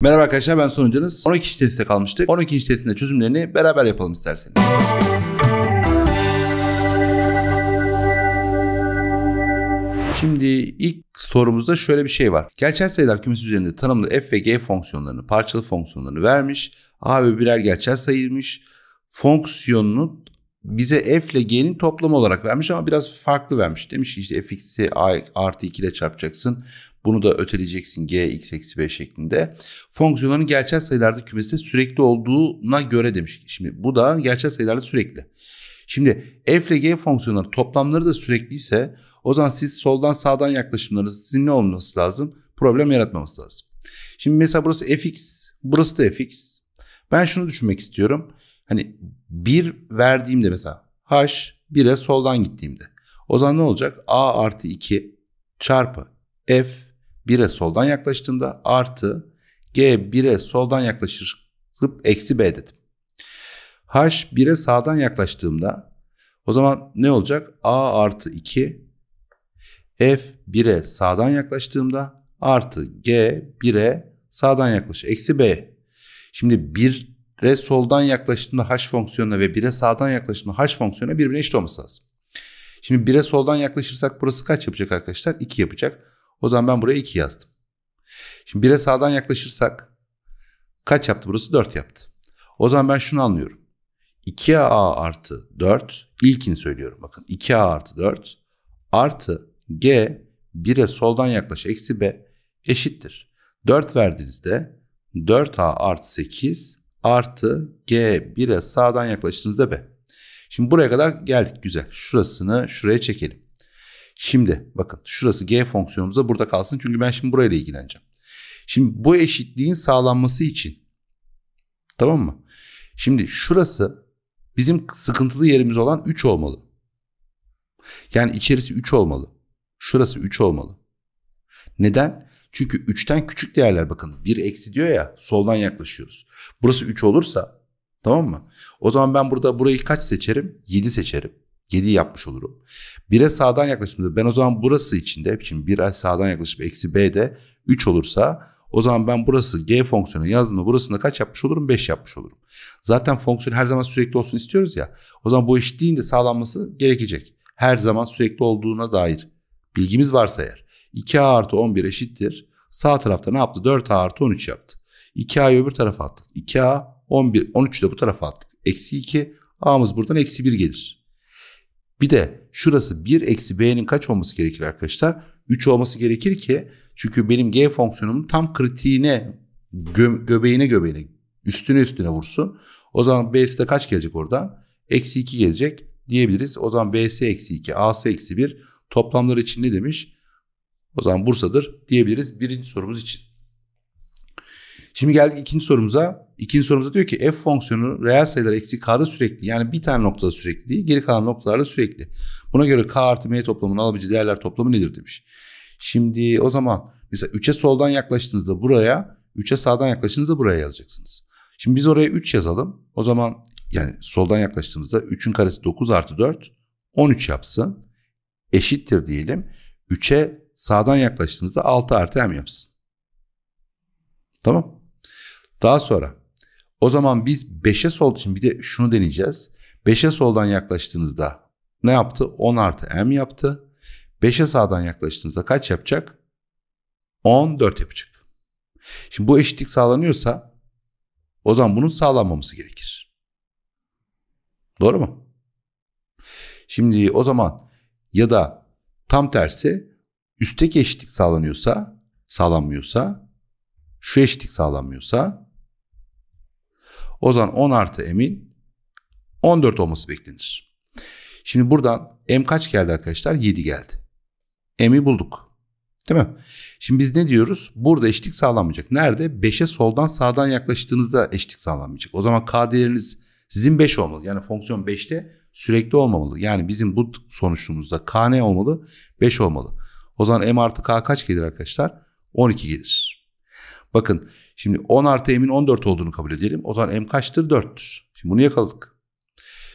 Merhaba arkadaşlar ben sonucunuz. 12. testte kalmıştık. 12. testinde çözümlerini beraber yapalım isterseniz. Şimdi ilk sorumuzda şöyle bir şey var. Gerçel sayılar kümesi üzerinde tanımlı f ve g fonksiyonlarını, parçalı fonksiyonlarını vermiş. A ve birer gerçel sayıymış. Fonksiyonunu bize f ile g'nin toplamı olarak vermiş ama biraz farklı vermiş. Demiş ki işte fx'i a artı 2 ile çarpacaksın. Bunu da öteleyeceksin g x eksi 5 şeklinde. Fonksiyonların gerçel sayılarda kümesinde sürekli olduğuna göre demiş. Şimdi bu da gerçel sayılarda sürekli. Şimdi f ile g fonksiyonları toplamları da sürekliyse o zaman siz soldan sağdan yaklaşımlarınız sizin ne olması lazım? Problem yaratmaması lazım. Şimdi mesela burası fx, burası da fx. Ben şunu düşünmek istiyorum. Hani 1 verdiğimde mesela h 1'e soldan gittiğimde. O zaman ne olacak? a artı 2 çarpı f 1'e soldan yaklaştığımda artı G 1'e soldan yaklaşıp eksi B dedim. H 1'e sağdan yaklaştığımda o zaman ne olacak? A artı 2 F 1'e sağdan yaklaştığımda artı G 1'e sağdan yaklaş eksi B. Şimdi 1'e soldan yaklaştığında H fonksiyonuna ve 1'e sağdan yaklaştığında H fonksiyonuna birbirine eşit olması lazım. Şimdi 1'e soldan yaklaşırsak burası kaç yapacak arkadaşlar? 2 yapacak. O zaman ben buraya 2 yazdım. Şimdi 1'e sağdan yaklaşırsak kaç yaptı burası? 4 yaptı. O zaman ben şunu anlıyorum. 2a artı 4 ilkini söylüyorum bakın 2a artı 4 artı g 1'e soldan yaklaş eksi b eşittir. 4 verdiğinizde 4a artı 8 artı g 1'e sağdan yaklaştığınızda b. Şimdi buraya kadar geldik güzel. Şurasını şuraya çekelim. Şimdi bakın şurası g fonksiyonumuza burada kalsın çünkü ben şimdi burayla ilgileneceğim. Şimdi bu eşitliğin sağlanması için tamam mı? Şimdi şurası bizim sıkıntılı yerimiz olan 3 olmalı. Yani içerisi 3 olmalı. Şurası 3 olmalı. Neden? Çünkü 3'ten küçük değerler bakın. 1 eksi diyor ya soldan yaklaşıyoruz. Burası 3 olursa tamam mı? O zaman ben burada burayı kaç seçerim? 7 seçerim. 7 yapmış olurum. 1'e sağdan yaklaşımda, ben o zaman burası içinde şimdi 1'e sağdan yaklaşıp eksi b'de 3 olursa o zaman ben burası g fonksiyonu yazdığımda burasında kaç yapmış olurum? 5 yapmış olurum. Zaten fonksiyon her zaman sürekli olsun istiyoruz ya. O zaman bu eşitliğin de sağlanması gerekecek. Her zaman sürekli olduğuna dair bilgimiz varsa eğer. 2a artı 11 eşittir. Sağ tarafta ne yaptı? 4a artı 13 yaptı. 2a'yı öbür tarafa attık. 2a 11, 13'ü de bu tarafa attık. Eksi 2 a'mız buradan eksi 1 gelir. Bir de şurası 1 eksi b'nin kaç olması gerekir arkadaşlar? 3 olması gerekir ki çünkü benim g fonksiyonumun tam kritiğine gö göbeğine göbeğine üstüne üstüne vursun. O zaman b'si de kaç gelecek oradan? Eksi 2 gelecek diyebiliriz. O zaman b'si eksi 2 a'sı eksi 1 toplamları için ne demiş? O zaman Bursa'dır diyebiliriz birinci sorumuz için. Şimdi geldik ikinci sorumuza. İkinci sorumuzda diyor ki f fonksiyonu reel sayılar eksi k'da sürekli yani bir tane noktada sürekli değil geri kalan noktalarda sürekli. Buna göre k artı m toplamının alabileceği değerler toplamı nedir demiş. Şimdi o zaman mesela 3'e soldan yaklaştığınızda buraya 3'e sağdan yaklaştığınızda buraya yazacaksınız. Şimdi biz oraya 3 yazalım. O zaman yani soldan yaklaştığımızda 3'ün karesi 9 artı 4 13 yapsın. Eşittir diyelim. 3'e sağdan yaklaştığınızda 6 artı m yapsın. Tamam. Daha sonra o zaman biz 5'e sol için bir de şunu deneyeceğiz. 5'e soldan yaklaştığınızda ne yaptı? 10 artı m yaptı. 5'e sağdan yaklaştığınızda kaç yapacak? 14 yapacak. Şimdi bu eşitlik sağlanıyorsa o zaman bunun sağlanmaması gerekir. Doğru mu? Şimdi o zaman ya da tam tersi üstteki eşitlik sağlanıyorsa, sağlanmıyorsa, şu eşitlik sağlanmıyorsa o zaman 10 artı M'in 14 olması beklenir. Şimdi buradan M kaç geldi arkadaşlar? 7 geldi. M'i bulduk. Değil mi? Şimdi biz ne diyoruz? Burada eşitlik sağlanmayacak. Nerede? 5'e soldan sağdan yaklaştığınızda eşitlik sağlanmayacak. O zaman K değeriniz sizin 5 olmalı. Yani fonksiyon 5'te sürekli olmamalı. Yani bizim bu sonuçluğumuzda K ne olmalı? 5 olmalı. O zaman M artı K kaç gelir arkadaşlar? 12 gelir. Bakın Şimdi 10 artı m'in 14 olduğunu kabul edelim. O zaman m kaçtır? 4'tür. Şimdi bunu yakaladık.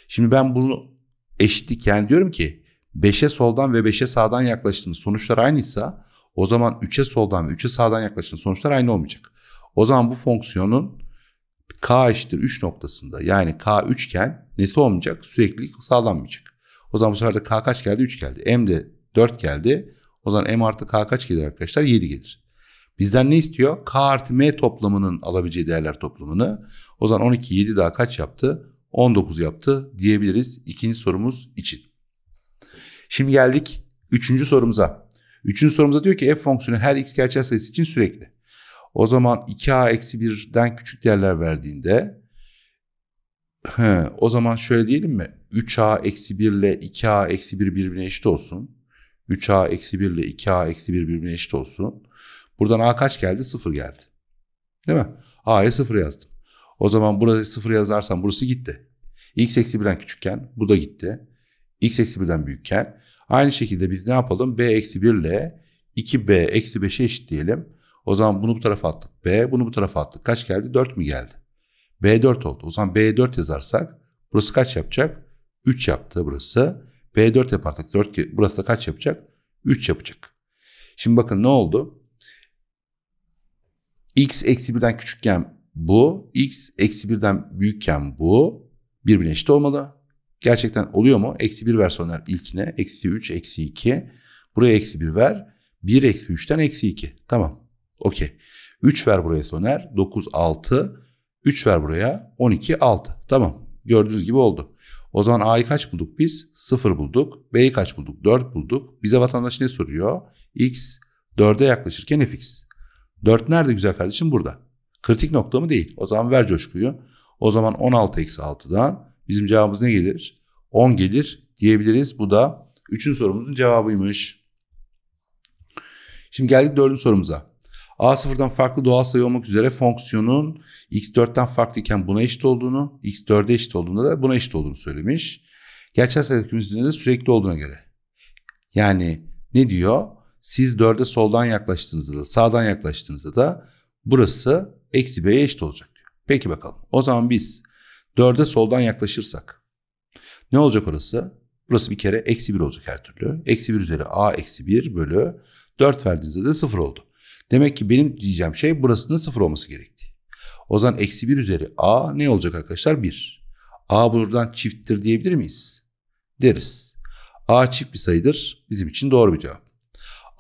Şimdi ben bunu eşitlik yani diyorum ki 5'e soldan ve 5'e sağdan yaklaştığınız sonuçlar aynıysa o zaman 3'e soldan ve 3'e sağdan yaklaştığınız sonuçlar aynı olmayacak. O zaman bu fonksiyonun k eşittir 3 noktasında yani k 3 üçgen nesi olmayacak? Sürekli sağlanmayacak. O zaman bu sefer de k kaç geldi? 3 geldi. M de 4 geldi. O zaman M artı K kaç gelir arkadaşlar? 7 gelir. Bizden ne istiyor? K artı M toplamının alabileceği değerler toplamını. O zaman 12, 7 daha kaç yaptı? 19 yaptı diyebiliriz ikinci sorumuz için. Şimdi geldik üçüncü sorumuza. Üçüncü sorumuza diyor ki f fonksiyonu her x gerçel sayısı için sürekli. O zaman 2a eksi 1'den küçük değerler verdiğinde he, o zaman şöyle diyelim mi? 3a eksi 1 ile 2a eksi 1 birbirine eşit olsun. 3a eksi 1 ile 2a eksi 1 birbirine eşit olsun. Buradan A kaç geldi? 0 geldi. Değil mi? A'ya 0 yazdım. O zaman burası 0 yazarsam burası gitti. X eksi 1'den küçükken bu da gitti. X eksi 1'den büyükken. Aynı şekilde biz ne yapalım? B eksi 1 ile 2B eksi 5'e diyelim. O zaman bunu bu tarafa attık. B bunu bu tarafa attık. Kaç geldi? 4 mü geldi? B4 oldu. O zaman B4 yazarsak burası kaç yapacak? 3 yaptı burası. B4 yaparsak 4 burası da kaç yapacak? 3 yapacak. Şimdi bakın ne oldu? x eksi birden küçükken bu, x eksi birden büyükken bu birbirine eşit olmalı. Gerçekten oluyor mu? Eksi bir versiyonlar ilkine. Eksi 3, eksi 2. Buraya eksi 1 ver. 1 eksi 3'ten eksi 2. Tamam. Okey. 3 ver buraya Soner. 9, 6. 3 ver buraya. 12, 6. Tamam. Gördüğünüz gibi oldu. O zaman A'yı kaç bulduk biz? 0 bulduk. B'yi kaç bulduk? 4 bulduk. Bize vatandaş ne soruyor? X 4'e yaklaşırken fx. 4 nerede güzel kardeşim? Burada. Kritik nokta mı? Değil. O zaman ver coşkuyu. O zaman 16 eksi 6'dan bizim cevabımız ne gelir? 10 gelir diyebiliriz. Bu da 3'ün sorumuzun cevabıymış. Şimdi geldik 4'ün sorumuza. A0'dan farklı doğal sayı olmak üzere fonksiyonun x4'ten farklı buna eşit olduğunu, x4'e eşit olduğunda da buna eşit olduğunu söylemiş. Gerçel sayı hükümlüsünde de sürekli olduğuna göre. Yani ne diyor? Siz dörde soldan yaklaştığınızda da sağdan yaklaştığınızda da burası eksi b'ye eşit olacak diyor. Peki bakalım o zaman biz dörde soldan yaklaşırsak ne olacak orası? Burası bir kere eksi 1 olacak her türlü. Eksi 1 üzeri a eksi 1 bölü 4 verdiğinizde de 0 oldu. Demek ki benim diyeceğim şey burasının 0 olması gerektiği. O zaman eksi 1 üzeri a ne olacak arkadaşlar? 1. a buradan çifttir diyebilir miyiz? Deriz. a çift bir sayıdır. Bizim için doğru bir cevap.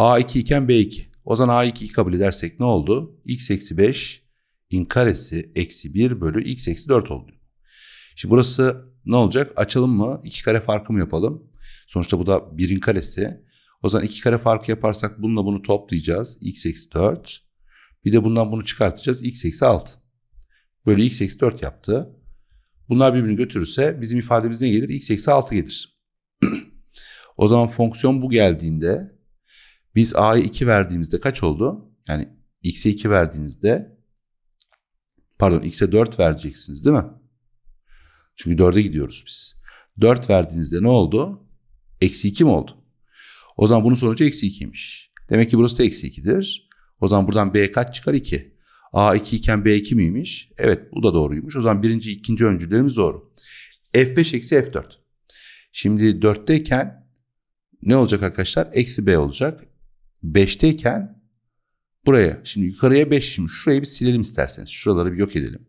A2 iken B2. O zaman A2'yi kabul edersek ne oldu? X eksi 5 in karesi eksi 1 bölü x eksi 4 oldu. Şimdi burası ne olacak? Açalım mı? 2 kare farkı mı yapalım? Sonuçta bu da 1'in karesi. O zaman 2 kare farkı yaparsak bununla bunu toplayacağız. x eksi 4. Bir de bundan bunu çıkartacağız. x eksi 6. Böyle x eksi 4 yaptı. Bunlar birbirini götürürse bizim ifademiz ne gelir? x eksi 6 gelir. o zaman fonksiyon bu geldiğinde biz A'ya 2 verdiğimizde kaç oldu? Yani X'e 2 verdiğinizde pardon X'e 4 vereceksiniz değil mi? Çünkü 4'e gidiyoruz biz. 4 verdiğinizde ne oldu? Eksi 2 mi oldu? O zaman bunun sonucu eksi 2'ymiş. Demek ki burası da eksi 2'dir. O zaman buradan B kaç çıkar? 2. A 2 iken B 2 miymiş? Evet bu da doğruymuş. O zaman birinci ikinci öncülerimiz doğru. F5 eksi F4. Şimdi 4'teyken ne olacak arkadaşlar? Eksi B olacak. 5'teyken buraya şimdi yukarıya 5 şimdi şurayı bir silelim isterseniz. Şuraları bir yok edelim.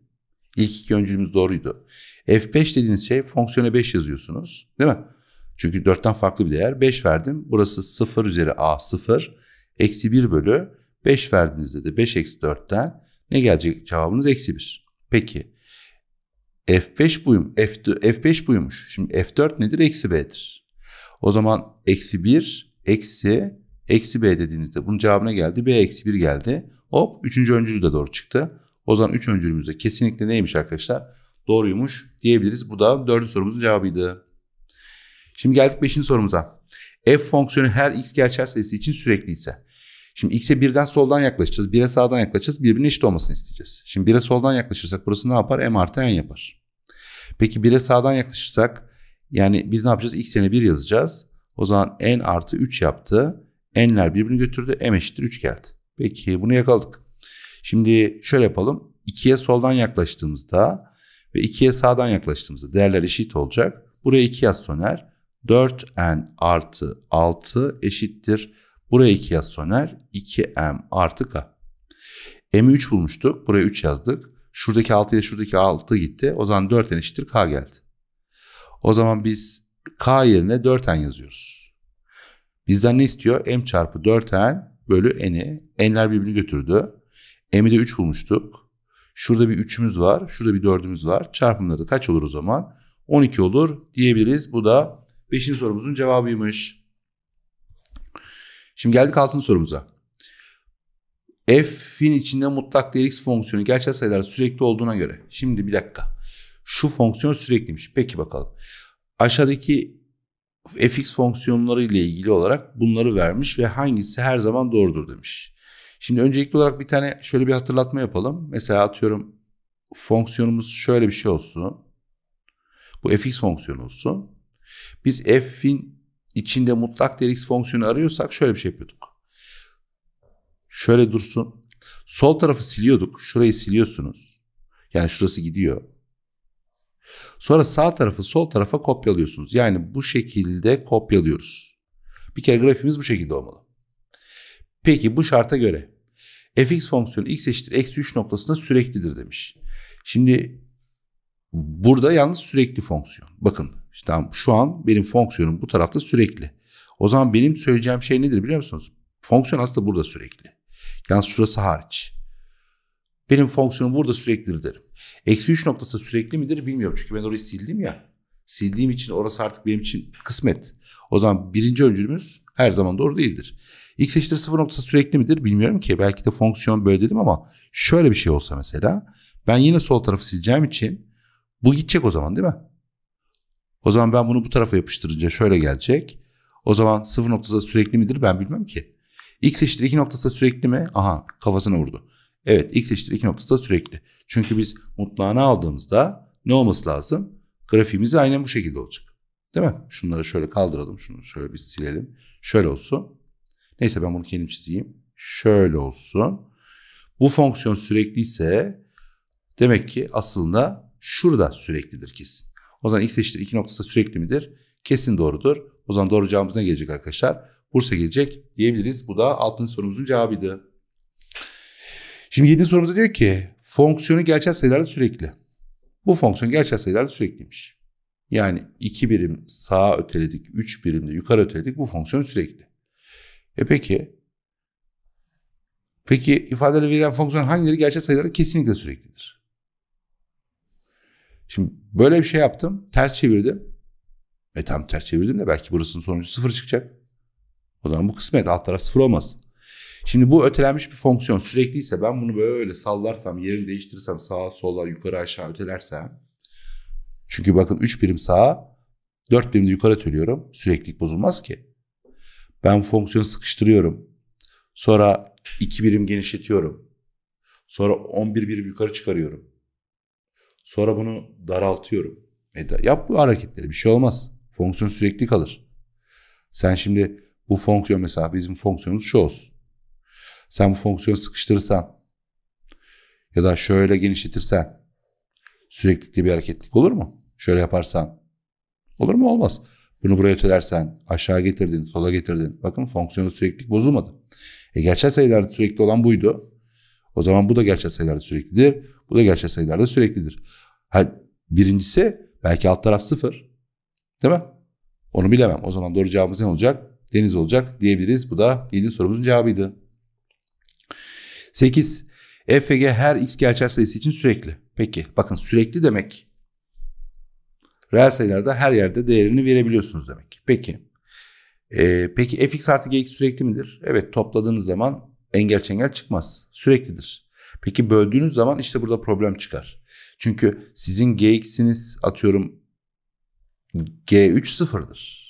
İlk iki öncülümüz doğruydu. F5 dediğiniz şey fonksiyona 5 yazıyorsunuz değil mi? Çünkü 4'ten farklı bir değer. 5 verdim. Burası 0 üzeri a 0. Eksi 1 bölü 5 verdiğinizde de 5 eksi 4'ten ne gelecek cevabınız? Eksi 1. Peki. F5 buyum. F, F5 buymuş. Şimdi F4 nedir? Eksi B'dir. O zaman eksi 1 eksi Eksi B dediğinizde bunun cevabına geldi. B eksi 1 geldi. Hop 3. öncülü de doğru çıktı. O zaman 3 öncülümüz de kesinlikle neymiş arkadaşlar? Doğruymuş diyebiliriz. Bu da 4. sorumuzun cevabıydı. Şimdi geldik 5. sorumuza. F fonksiyonu her x gerçel sayısı için sürekli ise. Şimdi x'e birden soldan yaklaşacağız. 1'e sağdan yaklaşacağız. Birbirine eşit olmasını isteyeceğiz. Şimdi 1'e soldan yaklaşırsak burası ne yapar? M artı N yapar. Peki 1'e sağdan yaklaşırsak yani biz ne yapacağız? X yerine 1 yazacağız. O zaman N artı 3 yaptı. N'ler birbirini götürdü. M eşittir 3 geldi. Peki bunu yakaladık. Şimdi şöyle yapalım. 2'ye soldan yaklaştığımızda ve 2'ye sağdan yaklaştığımızda değerler eşit olacak. Buraya 2 yaz soner. 4n artı 6 eşittir. Buraya 2 yaz soner. 2m artı k. M'i 3 bulmuştuk. Buraya 3 yazdık. Şuradaki 6 ile şuradaki 6 gitti. O zaman 4n eşittir k geldi. O zaman biz k yerine 4n yazıyoruz. Bizden ne istiyor? M çarpı 4N bölü N'i. N'ler birbirini götürdü. M'i de 3 bulmuştuk. Şurada bir 3'ümüz var. Şurada bir 4'ümüz var. Çarpımları da kaç olur o zaman? 12 olur diyebiliriz. Bu da 5. sorumuzun cevabıymış. Şimdi geldik 6. sorumuza. F'in içinde mutlak değer x fonksiyonu gerçek sayılar sürekli olduğuna göre. Şimdi bir dakika. Şu fonksiyon sürekliymiş. Peki bakalım. Aşağıdaki fx fonksiyonları ile ilgili olarak bunları vermiş ve hangisi her zaman doğrudur demiş. Şimdi öncelikli olarak bir tane şöyle bir hatırlatma yapalım. Mesela atıyorum fonksiyonumuz şöyle bir şey olsun. Bu fx fonksiyonu olsun. Biz f'in içinde mutlak değer x fonksiyonu arıyorsak şöyle bir şey yapıyorduk. Şöyle dursun. Sol tarafı siliyorduk. Şurayı siliyorsunuz. Yani şurası gidiyor. Sonra sağ tarafı sol tarafa kopyalıyorsunuz. Yani bu şekilde kopyalıyoruz. Bir kere grafimiz bu şekilde olmalı. Peki bu şarta göre fx fonksiyonu x eşittir eksi 3 noktasında süreklidir demiş. Şimdi burada yalnız sürekli fonksiyon. Bakın işte şu an benim fonksiyonum bu tarafta sürekli. O zaman benim söyleyeceğim şey nedir biliyor musunuz? Fonksiyon aslında burada sürekli. Yalnız şurası hariç. Benim fonksiyonum burada süreklidir derim. Eksi 3 noktası sürekli midir bilmiyorum. Çünkü ben orayı sildim ya. Sildiğim için orası artık benim için kısmet. O zaman birinci öncülümüz her zaman doğru değildir. X eşittir sıfır noktası sürekli midir bilmiyorum ki. Belki de fonksiyon böyle dedim ama şöyle bir şey olsa mesela. Ben yine sol tarafı sileceğim için bu gidecek o zaman değil mi? O zaman ben bunu bu tarafa yapıştırınca şöyle gelecek. O zaman sıfır noktası sürekli midir ben bilmem ki. X eşittir 2 noktası sürekli mi? Aha kafasına vurdu. Evet x eşittir iki noktası da sürekli. Çünkü biz mutlağını aldığımızda ne olması lazım? Grafiğimiz aynen bu şekilde olacak. Değil mi? Şunları şöyle kaldıralım. Şunu şöyle bir silelim. Şöyle olsun. Neyse ben bunu kendim çizeyim. Şöyle olsun. Bu fonksiyon sürekli ise demek ki aslında şurada süreklidir kesin. O zaman x eşittir iki noktası sürekli midir? Kesin doğrudur. O zaman doğru cevabımız ne gelecek arkadaşlar? Bursa gelecek diyebiliriz. Bu da 6. sorumuzun cevabıydı. Şimdi 7. sorumuzda diyor ki fonksiyonu gerçel sayılarda sürekli. Bu fonksiyon gerçel sayılarda sürekliymiş. Yani 2 birim sağa öteledik, 3 birim de yukarı öteledik bu fonksiyon sürekli. E peki Peki ifadeleri verilen fonksiyon hangileri gerçel sayılarda kesinlikle süreklidir? Şimdi böyle bir şey yaptım. Ters çevirdim. E tam ters çevirdim de belki burasının sonucu sıfır çıkacak. O zaman bu kısmet alt taraf sıfır olmaz. Şimdi bu ötelenmiş bir fonksiyon sürekliyse ben bunu böyle öyle sallarsam, yerini değiştirirsem sağa sola yukarı aşağı ötelersem. Çünkü bakın 3 birim sağa 4 birim de yukarı öteliyorum. Süreklilik bozulmaz ki. Ben fonksiyonu sıkıştırıyorum. Sonra 2 birim genişletiyorum. Sonra 11 birim yukarı çıkarıyorum. Sonra bunu daraltıyorum. E da, yap bu hareketleri bir şey olmaz. Fonksiyon sürekli kalır. Sen şimdi bu fonksiyon mesela bizim fonksiyonumuz şu olsun. Sen bu fonksiyonu sıkıştırırsan ya da şöyle genişletirsen sürekli bir hareketlik olur mu? Şöyle yaparsan olur mu? Olmaz. Bunu buraya ötelersen aşağı getirdin, sola getirdin. Bakın fonksiyonu sürekli bozulmadı. E, gerçel sayılarda sürekli olan buydu. O zaman bu da gerçel sayılarda süreklidir. Bu da gerçel sayılarda süreklidir. Ha, birincisi belki alt taraf sıfır. Değil mi? Onu bilemem. O zaman doğru cevabımız ne olacak? Deniz olacak diyebiliriz. Bu da 7. sorumuzun cevabıydı. 8. EFG her x gerçel sayısı için sürekli. Peki bakın sürekli demek. Reel sayılarda her yerde değerini verebiliyorsunuz demek. Peki. Ee, peki fx artı gx sürekli midir? Evet topladığınız zaman engel çengel çıkmaz. Süreklidir. Peki böldüğünüz zaman işte burada problem çıkar. Çünkü sizin gx'iniz atıyorum g3 sıfırdır.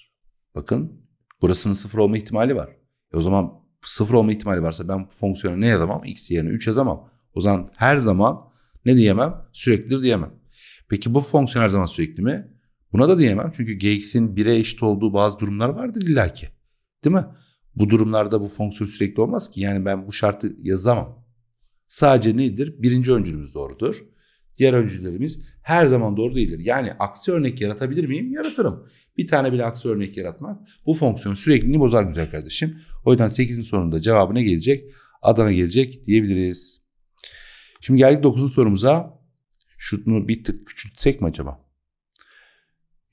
Bakın burasının sıfır olma ihtimali var. E o zaman sıfır olma ihtimali varsa ben fonksiyonu ne yazamam? X yerine 3 yazamam. O zaman her zaman ne diyemem? sürekli diyemem. Peki bu fonksiyon her zaman sürekli mi? Buna da diyemem. Çünkü gx'in 1'e eşit olduğu bazı durumlar vardır illaki. Değil mi? Bu durumlarda bu fonksiyon sürekli olmaz ki. Yani ben bu şartı yazamam. Sadece nedir? Birinci öncülümüz doğrudur diğer öncülerimiz her zaman doğru değildir. Yani aksi örnek yaratabilir miyim? Yaratırım. Bir tane bile aksi örnek yaratmak bu fonksiyonun sürekliliğini bozar güzel kardeşim. O yüzden 8'in sonunda cevabına gelecek? Adana gelecek diyebiliriz. Şimdi geldik 9. sorumuza. Şutunu bir tık küçültsek mi acaba?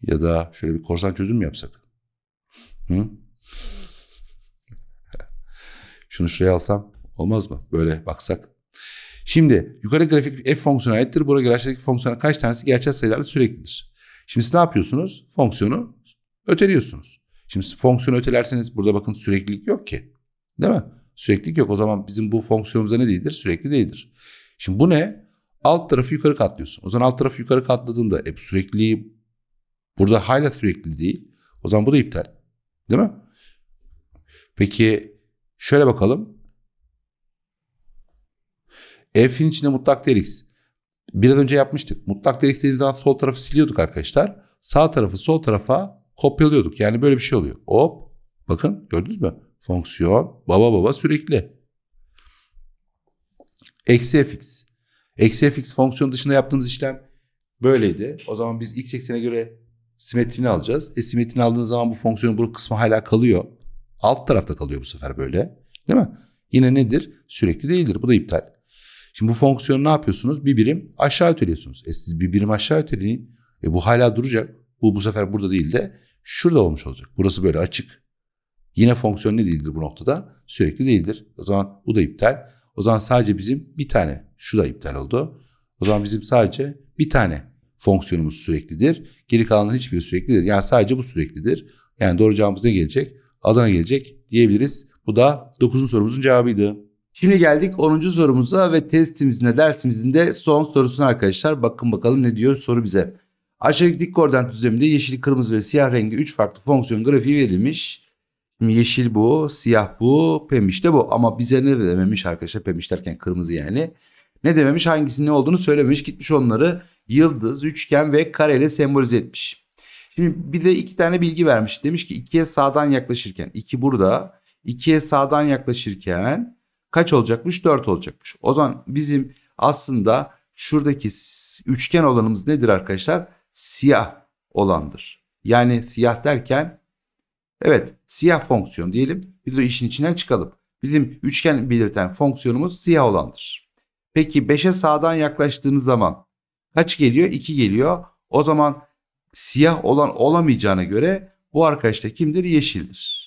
Ya da şöyle bir korsan çözüm mü yapsak? Hı? Şunu şuraya alsam olmaz mı? Böyle baksak. Şimdi yukarı grafik f fonksiyonu aittir. Burada göre aşağıdaki fonksiyona kaç tanesi gerçel sayılarla süreklidir. Şimdi siz ne yapıyorsunuz? Fonksiyonu öteliyorsunuz. Şimdi fonksiyonu ötelerseniz burada bakın süreklilik yok ki. Değil mi? Süreklilik yok. O zaman bizim bu fonksiyonumuza ne değildir? Sürekli değildir. Şimdi bu ne? Alt tarafı yukarı katlıyorsun. O zaman alt tarafı yukarı katladığında hep sürekliliği burada hala sürekli değil. O zaman bu da iptal. Değil mi? Peki şöyle bakalım. F'in içinde mutlak değer Biraz önce yapmıştık. Mutlak değer dediğimiz zaman sol tarafı siliyorduk arkadaşlar. Sağ tarafı sol tarafa kopyalıyorduk. Yani böyle bir şey oluyor. Hop. Bakın gördünüz mü? Fonksiyon baba baba sürekli. Eksi fx. Eksi fx fonksiyon dışında yaptığımız işlem böyleydi. O zaman biz x eksene göre simetrini alacağız. E simetrini aldığınız zaman bu fonksiyonun bu kısmı hala kalıyor. Alt tarafta kalıyor bu sefer böyle. Değil mi? Yine nedir? Sürekli değildir. Bu da iptal. Şimdi bu fonksiyonu ne yapıyorsunuz? Bir birim aşağı öteliyorsunuz. E siz bir birim aşağı öteleyin. E bu hala duracak. Bu bu sefer burada değil de şurada olmuş olacak. Burası böyle açık. Yine fonksiyon ne değildir bu noktada? Sürekli değildir. O zaman bu da iptal. O zaman sadece bizim bir tane şu da iptal oldu. O zaman bizim sadece bir tane fonksiyonumuz süreklidir. Geri kalanların hiçbiri süreklidir. Yani sadece bu süreklidir. Yani doğru cevabımız ne gelecek? Adana gelecek diyebiliriz. Bu da 9. sorumuzun cevabıydı. Şimdi geldik 10. sorumuza ve testimizin de dersimizin de son sorusuna arkadaşlar. Bakın bakalım ne diyor soru bize. Aşağıdaki dik koordinat düzleminde yeşil, kırmızı ve siyah rengi 3 farklı fonksiyon grafiği verilmiş. Şimdi yeşil bu, siyah bu, pembiş de bu. Ama bize ne dememiş arkadaşlar pembiş derken kırmızı yani. Ne dememiş hangisinin ne olduğunu söylememiş. Gitmiş onları yıldız, üçgen ve kareyle sembolize etmiş. Şimdi bir de iki tane bilgi vermiş. Demiş ki ikiye sağdan yaklaşırken, iki burada. ikiye sağdan yaklaşırken kaç olacakmış? 4 olacakmış. O zaman bizim aslında şuradaki üçgen olanımız nedir arkadaşlar? Siyah olandır. Yani siyah derken evet siyah fonksiyon diyelim. Biz bu işin içinden çıkalım. Bizim üçgen belirten fonksiyonumuz siyah olandır. Peki 5'e sağdan yaklaştığınız zaman kaç geliyor? 2 geliyor. O zaman siyah olan olamayacağına göre bu arkadaş kimdir? Yeşildir.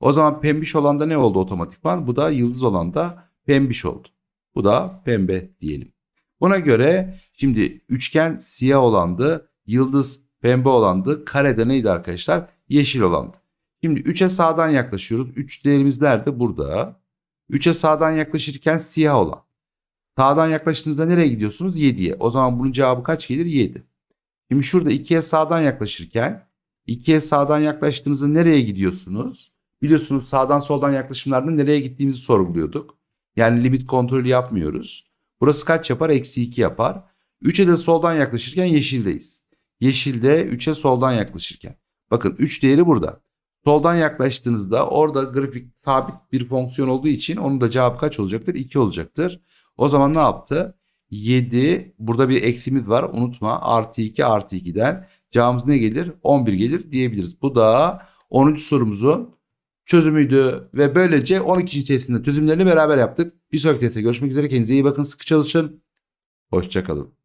O zaman pembiş olan da ne oldu otomatikman? Bu da yıldız olan da pembiş oldu. Bu da pembe diyelim. Buna göre şimdi üçgen siyah olandı, yıldız pembe olandı, karede neydi arkadaşlar? Yeşil olandı. Şimdi 3'e sağdan yaklaşıyoruz. 3 değerimiz nerede? Burada. 3'e sağdan yaklaşırken siyah olan. Sağdan yaklaştığınızda nereye gidiyorsunuz? 7'ye. O zaman bunun cevabı kaç gelir? 7. Şimdi şurada 2'ye sağdan yaklaşırken 2'ye sağdan yaklaştığınızda nereye gidiyorsunuz? biliyorsunuz sağdan soldan yaklaşımlarda nereye gittiğimizi sorguluyorduk. Yani limit kontrolü yapmıyoruz. Burası kaç yapar? Eksi 2 yapar. 3'e de soldan yaklaşırken yeşildeyiz. Yeşilde 3'e soldan yaklaşırken. Bakın 3 değeri burada. Soldan yaklaştığınızda orada grafik sabit bir fonksiyon olduğu için onun da cevabı kaç olacaktır? 2 olacaktır. O zaman ne yaptı? 7 burada bir eksimiz var unutma artı 2 artı 2'den cevabımız ne gelir? 11 gelir diyebiliriz. Bu da 10. sorumuzun çözümüydü ve böylece 12 testinde çözümlerini beraber yaptık. Bir sonraki testte görüşmek üzere. Kendinize iyi bakın. Sıkı çalışın. Hoşçakalın.